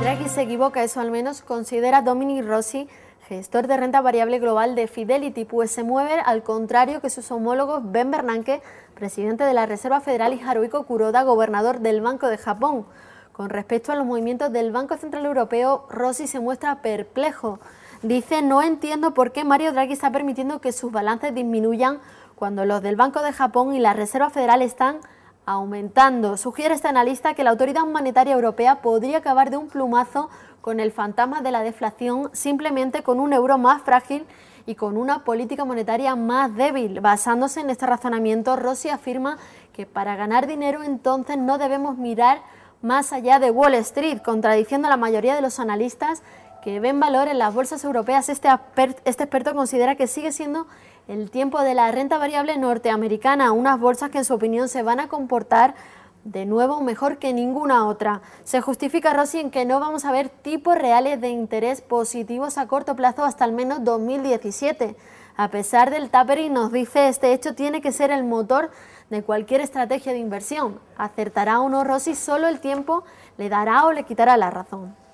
Draghi se equivoca, eso al menos considera Dominic Rossi, gestor de renta variable global de Fidelity, pues se mueve al contrario que sus homólogos Ben Bernanke, presidente de la Reserva Federal, y Haruiko Kuroda, gobernador del Banco de Japón. Con respecto a los movimientos del Banco Central Europeo, Rossi se muestra perplejo. Dice, no entiendo por qué Mario Draghi está permitiendo que sus balances disminuyan cuando los del Banco de Japón y la Reserva Federal están aumentando. Sugiere este analista que la Autoridad monetaria Europea podría acabar de un plumazo con el fantasma de la deflación simplemente con un euro más frágil y con una política monetaria más débil. Basándose en este razonamiento, Rossi afirma que para ganar dinero entonces no debemos mirar más allá de Wall Street, contradiciendo a la mayoría de los analistas que ven valor en las bolsas europeas, este, este, experto considera que sigue siendo el tiempo de la renta variable norteamericana, unas bolsas que en su opinión se van a comportar de nuevo mejor que ninguna otra. Se justifica Rossi en que no vamos a ver tipos reales de interés positivos a corto plazo hasta al menos 2017. A pesar del tapering, nos dice, este hecho tiene que ser el motor de cualquier estrategia de inversión. Acertará o no Rossi, solo el tiempo le dará o le quitará la razón.